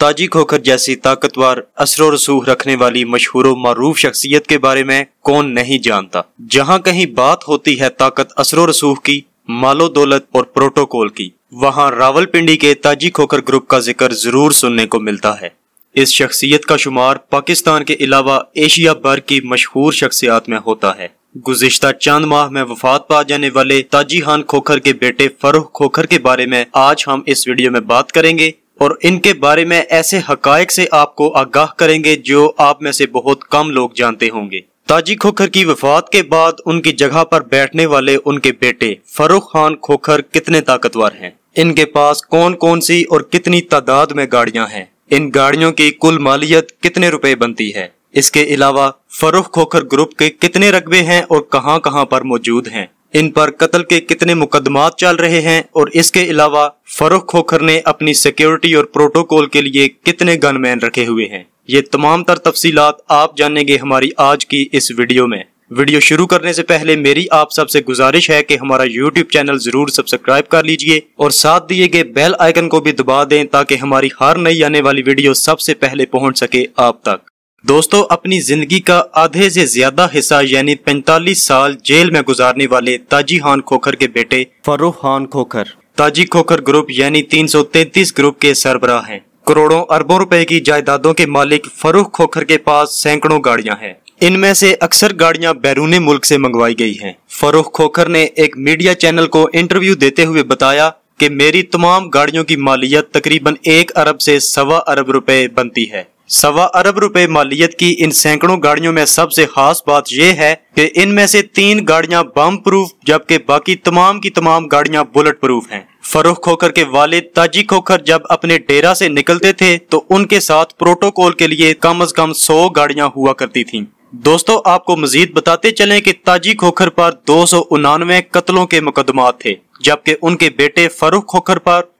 ताजी खोखर जैसी ताकतवर असर रसूख रखने वाली मशहूर मरूफ शख्सियत के बारे में कौन नहीं जानता जहाँ कहीं बात होती है ताकत असर रसूख की मालो दौलत और प्रोटोकॉल की वहाँ रावलपिंडी के ताजी खोखर ग्रुप का जिक्र जरूर सुनने को मिलता है इस शख्सियत का शुमार पाकिस्तान के अलावा एशिया भर की मशहूर शख्सियात में होता है गुजशत चंद माह में वफात पा जाने वाले ताजी खान खोखर के बेटे फरूख खोखर के बारे में आज हम इस वीडियो में बात करेंगे और इनके बारे में ऐसे हकायक से आपको आगाह करेंगे जो आप में से बहुत कम लोग जानते होंगे ताजी खोखर की वफात के बाद उनकी जगह पर बैठने वाले उनके बेटे फरूख खान खोखर कितने ताकतवर हैं इनके पास कौन कौन सी और कितनी तादाद में गाड़ियां हैं इन गाड़ियों की कुल मालियत कितने रुपए बनती है इसके अलावा फरूख खोखर ग्रुप के कितने रकबे हैं और कहां कहां पर मौजूद हैं इन पर कत्ल के कितने मुकदमात चल रहे हैं और इसके अलावा फरुख खोखर ने अपनी सिक्योरिटी और प्रोटोकॉल के लिए कितने गनमैन रखे हुए हैं ये तमाम तर तफसीलात आप जानेंगे हमारी आज की इस वीडियो में वीडियो शुरू करने से पहले मेरी आप सबसे गुजारिश है कि हमारा YouTube चैनल जरूर सब्सक्राइब कर लीजिए और साथ दिए गए बेल आइकन को भी दबा दें ताकि हमारी हर नई आने वाली वीडियो सबसे पहले पहुंच सके आप तक दोस्तों अपनी जिंदगी का आधे से ज्यादा हिस्सा यानी 45 साल जेल में गुजारने वाले ताजी खान खोखर के बेटे फरूख खान खोखर ताजी खोखर ग्रुप यानी 333 ग्रुप के सरबराह हैं करोड़ों अरबों रुपए की जायदादों के मालिक फरूख खोखर के पास सैकड़ों गाड़ियां हैं इनमें से अक्सर गाड़ियां बैरूनी मुल्क से मंगवाई गई हैं फरूख खोखर ने एक मीडिया चैनल को इंटरव्यू देते हुए बताया कि मेरी तमाम गाड़ियों की मालियत तकरीबन एक अरब से सवा अरब रुपए बनती है सवा अरब रुपए मालियत की इन सैकड़ों गाड़ियों में सबसे खास बात यह है कि इनमें से तीन गाड़ियां बम प्रूफ जबकि बाकी तमाम की तमाम गाड़ियां बुलेट प्रूफ हैं फरूख खोखर के वाले ताजी खोखर जब अपने डेरा से निकलते थे तो उनके साथ प्रोटोकॉल के लिए कम अज कम सौ गाड़ियां हुआ करती थीं। दोस्तों आपको मजीद बताते चले की ताजी खोखर पर दो सौ उनानवे कत्लों के मुकदमात थे जबकि उनके बेटे फरूख खोखर पर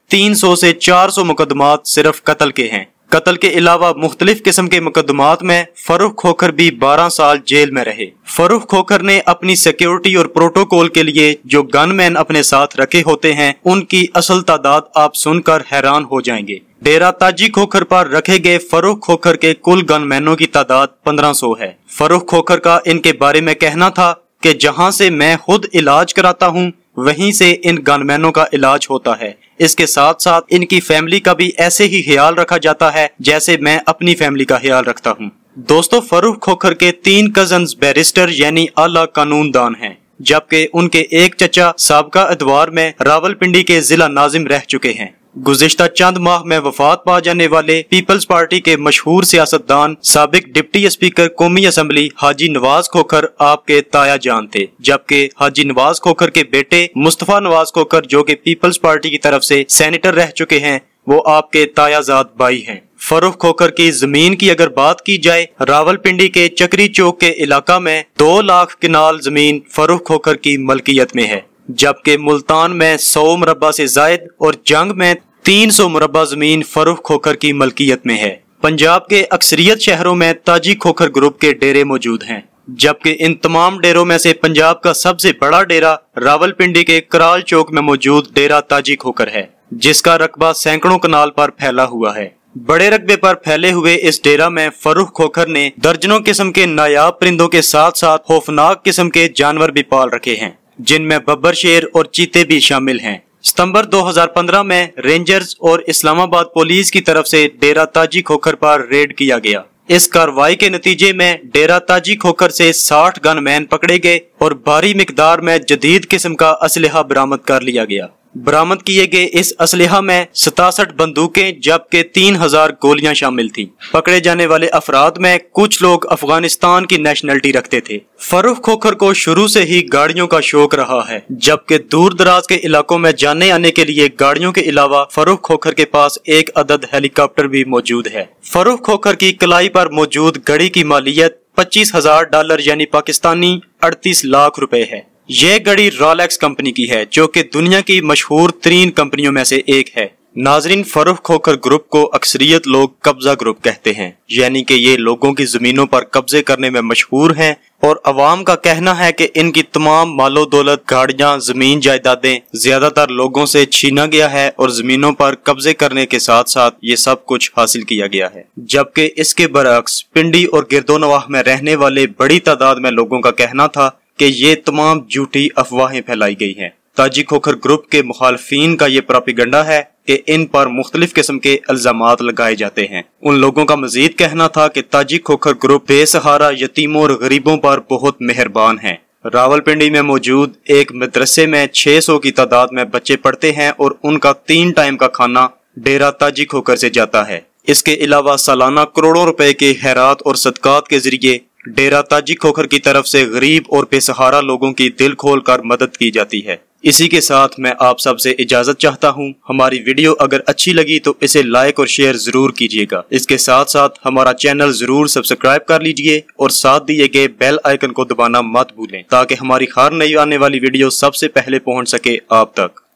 सौ से सौ मुकदमा सिर्फ कत्ल के हैं कत्ल के अलावा मुख्तलिफ किस्म के मुकदमात में फरूख खोखर भी बारह साल जेल में रहे फरूख खोखर ने अपनी सिक्योरिटी और प्रोटोकॉल के लिए जो गनमैन अपने साथ रखे होते हैं उनकी असल तादाद आप सुनकर हैरान हो जाएंगे डेरा ताजी खोखर पर रखे गए फरूख खोखर के कुल गनमैनों की तादाद 1500 है फरूख खोखर का इनके बारे में कहना था कि जहां से मैं खुद इलाज कराता हूं वहीं से इन गनमैनों का इलाज होता है इसके साथ साथ इनकी फैमिली का भी ऐसे ही ख्याल रखा जाता है जैसे मैं अपनी फैमिली का ख्याल रखता हूँ दोस्तों फरूख खोखर के तीन कजन बैरिस्टर यानी आला कानूनदान है जबकि उनके एक चचा सबका अदवार में रावलपिंडी के जिला नाजिम रह चुके हैं गुजशत चंद माह में वफात पा जाने वाले पीपल्स पार्टी के मशहूर सियासतदान सबक डिप्टी स्पीकर कौमी असम्बली हाजी नवाज खोखर आपके ताया जान थे जबकि हाजी नवाज खोखर के बेटे मुस्तफ़ा नवाज खोखर जो की पीपल्स पार्टी की तरफ से सैनिटर रह चुके हैं वो आपके तायाजाद भाई हैं फरूख खोखर की जमीन की अगर बात की जाए रावलपिंडी के चक्री चौक के इलाका में दो लाख किनाल जमीन फरूख खोखर की मलकियत में है जबकि मुल्तान में सौ मरबा से जायद और जंग में तीन सौ मुरबा जमीन फरूख खोखर की मलकियत में है पंजाब के अक्सरियत शहरों में ताजी खोखर ग्रुप के डेरे मौजूद हैं जबकि इन तमाम डेरों में से पंजाब का सबसे बड़ा डेरा रावलपिंडी के कराल चौक में मौजूद डेरा ताजी खोखर है जिसका रकबा सैकड़ों कनाल पर फैला हुआ है बड़े रकबे पर फैले हुए इस डेरा में फरूख खोखर ने दर्जनों किस्म के नायाब परिंदों के साथ साथ खौफनाक किस्म के जानवर भी पाल रखे हैं जिनमें बब्बर शेर और चीते भी शामिल हैं सितंबर 2015 में रेंजर्स और इस्लामाबाद पुलिस की तरफ से डेरा ताजी खोखर पर रेड किया गया इस कार्रवाई के नतीजे में डेरा ताजी खोखर से 60 गनमैन पकड़े गए और भारी मकदार में जदीद किस्म का असलहा बरामद कर लिया गया बरामद किए गए इस असलहा में सतासठ बंदूकें जबकि तीन हजार गोलियां शामिल थी पकड़े जाने वाले अफराद में कुछ लोग अफगानिस्तान की नेशनलिटी रखते थे फरूख खोखर को शुरू से ही गाड़ियों का शौक रहा है जबकि दूर दराज के इलाकों में जाने आने के लिए गाड़ियों के अलावा फरूख खोखर के पास एक अदद हेलीकॉप्टर भी मौजूद है फरूख खोखर की कलाई पर मौजूद गड़ी की मालियत पच्चीस हजार डॉलर यानी पाकिस्तानी अड़तीस लाख रुपए है ये घड़ी रॉलेक्स कंपनी की है जो कि दुनिया की मशहूर तरीन कंपनियों में से एक है नाजरीन फरुख खोखर ग्रुप को अक्सरियत लोग कब्जा ग्रुप कहते हैं यानी कि ये लोगों की जमीनों पर कब्जे करने में मशहूर हैं और अवाम का कहना है कि इनकी तमाम मालो दौलत गाड़ियाँ जमीन जायदादें ज्यादातर लोगों से छीना गया है और जमीनों पर कब्जे करने के साथ साथ ये सब कुछ हासिल किया गया है जबकि इसके बरक्स पिंडी और गिरदोनवाह में रहने वाले बड़ी तादाद में लोगों का कहना था कि ये तमाम झूठी अफवाहें फैलाई गई हैं ताजी खोखर ग्रुप के मुखालफिन का ये प्रापिगंडा है कि इन पर मुख्तलिफ किस्म के इल्जाम लगाए जाते हैं उन लोगों का मजीद कहना था कि ताजी खोखर ग्रुप बेसहारा यतीमों और गरीबों पर बहुत मेहरबान है रावलपिंडी में मौजूद एक मदरसे में सौ की तादाद में बच्चे पढ़ते हैं और उनका तीन टाइम का खाना डेरा ताजी खोखर से जाता है इसके अलावा सालाना करोड़ों रुपए के हैरात और सदकात के जरिए डेरा ताजी खोखर की तरफ से गरीब और बेसहारा लोगों की दिल खोल कर मदद की जाती है इसी के साथ मैं आप सबसे इजाजत चाहता हूँ हमारी वीडियो अगर अच्छी लगी तो इसे लाइक और शेयर जरूर कीजिएगा इसके साथ साथ हमारा चैनल जरूर सब्सक्राइब कर लीजिए और साथ दिए गए बेल आइकन को दबाना मत भूलें ताकि हमारी हर नई आने वाली वीडियो सबसे पहले पहुँच सके आप तक